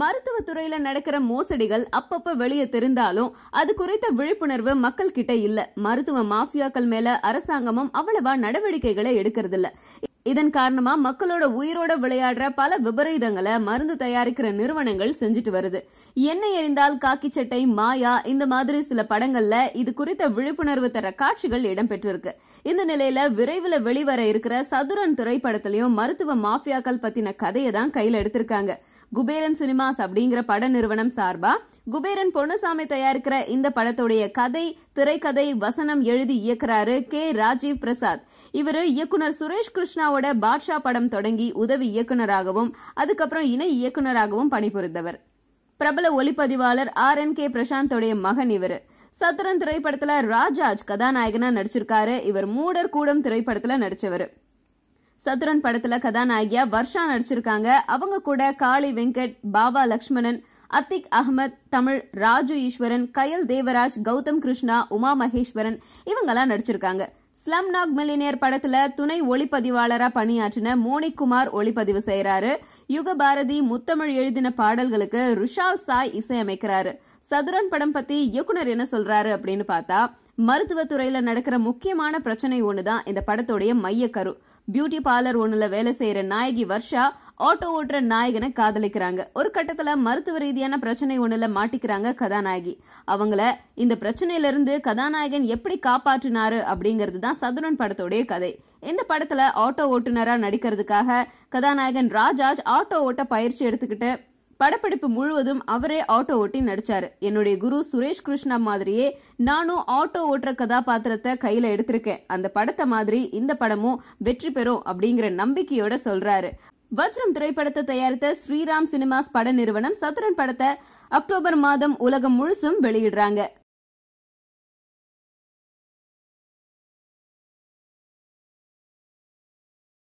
மருத்துவத்துறையில நடக்கிற மோசடிகள் அப்பப்ப வெளியே தெரிந்தாலும் அது குறித்த விழிப்புணர்வு மக்கள் கிட்ட இல்ல மருத்துவ மாஃபியாக்கள் மேல அரசாங்கமும் அவ்வளவா நடவடிக்கைகளை எடுக்கிறது இல்ல இதன் காரணமா மக்களோட உயிரோட விளையாடுற பல விபரீதங்களை மருந்து தயாரிக்கிற நிறுவனங்கள் செஞ்சுட்டு வருது என்ன எரிந்தால் காக்கி சட்டை மாயா இந்த மாதிரி சில படங்கள்ல இது குறித்த விழிப்புணர்வு தர காட்சிகள் இடம்பெற்றிருக்கு இந்த நிலையில விரைவில் வெளிவர இருக்கிற சதுரன் திரைப்படத்திலையும் மருத்துவ மாஃபியாக்கள் பத்தின கதையை தான் கையில எடுத்திருக்காங்க குபேரன் சினிமாஸ் அப்படிங்கிற பட நிறுவனம் சார்பா குபேரன் பொன்னுசாமி தயாரிக்கிற இந்த படத்துடைய கதை திரைக்கதை வசனம் எழுதி இயக்குறாரு கே ராஜீவ் பிரசாத் இவர் இயக்குனர் சுரேஷ் கிருஷ்ணா அண்ணாவோட பாட்ஷா படம் தொடங்கி உதவி இயக்குனராகவும் அதுக்கப்புறம் இணை இயக்குனராகவும் பணிபுரிந்தவர் பிரபல ஒளிப்பதிவாளர் ஆர் என் கே பிரசாந்தோடைய மகன் இவர் சத்துரன் திரைப்படத்துல ராஜாஜ் கதாநாயகனா நடிச்சிருக்காரு இவர் மூடர் கூடம் திரைப்படத்துல நடிச்சவர் சத்துரன் படத்துல கதாநாயகியா வர்ஷா நடிச்சிருக்காங்க அவங்க கூட காளி வெங்கட் பாபா லக்ஷ்மணன் அத்திக் அகமத் தமிழ் ராஜு ஈஸ்வரன் கயல் தேவராஜ் கௌதம் கிருஷ்ணா உமா மகேஸ்வரன் இவங்கெல்லாம் நடிச்சிருக்காங்க ஸ்லம் நாக் மில்லினியர் படத்துல துணை ஒளிப்பதிவாளரா பணியாற்றின மோனிக்குமார் ஒளிப்பதிவு செய்யறாரு யுக பாரதி முத்தமிழ் எழுதின பாடல்களுக்கு ருஷால் சாய் இசையமைக்கிறாரு சதுரன் படம் பத்தி இயக்குனர் என்ன சொல்றாரு அப்படின்னு பார்த்தா மருத்துவத்துறையில நடக்கிற முக்கியமான பிரச்சனை ஒண்ணுதான் இந்த மைய மையக்கரு பியூட்டி பார்லர் ஒண்ணுல வேலை செய்யற நாயகி வர்ஷா ஆட்டோ ஓட்டுற நாயகனை காதலிக்கிறாங்க ஒரு கட்டத்துல மருத்துவ ரீதியான பிரச்சனை ஒண்ணுல மாட்டிக்கிறாங்க கதாநாயகி அவங்கள இந்த பிரச்சனையில இருந்து கதாநாயகன் எப்படி காப்பாற்றினாரு அப்படிங்கிறது தான் சதுரன் படத்தோடைய கதை இந்த படத்துல ஆட்டோ ஓட்டுநரா நடிக்கிறதுக்காக கதாநாயகன் ராஜாஜ் ஆட்டோ ஓட்ட பயிற்சி எடுத்துக்கிட்டு படப்பிடிப்பு முழுவதும் அவரே ஆட்டோ ஓட்டி நடிச்சாரு என்னுடைய குரு சுரேஷ் கிருஷ்ணா மாதிரியே நானும் ஆட்டோ ஓட்டுற கதாபாத்திரத்தை கையில எடுத்திருக்கேன் அந்த படத்தை மாதிரி இந்த படமும் வெற்றி பெறும் அப்படிங்கிற நம்பிக்கையோட சொல்றாரு வஜ்ரம் திரைப்படத்தை தயாரித்த ஸ்ரீராம் சினிமாஸ் பட நிறுவனம் சதுரன் படத்தை அக்டோபர் மாதம் உலகம் முழுசும் வெளியிடுறாங்க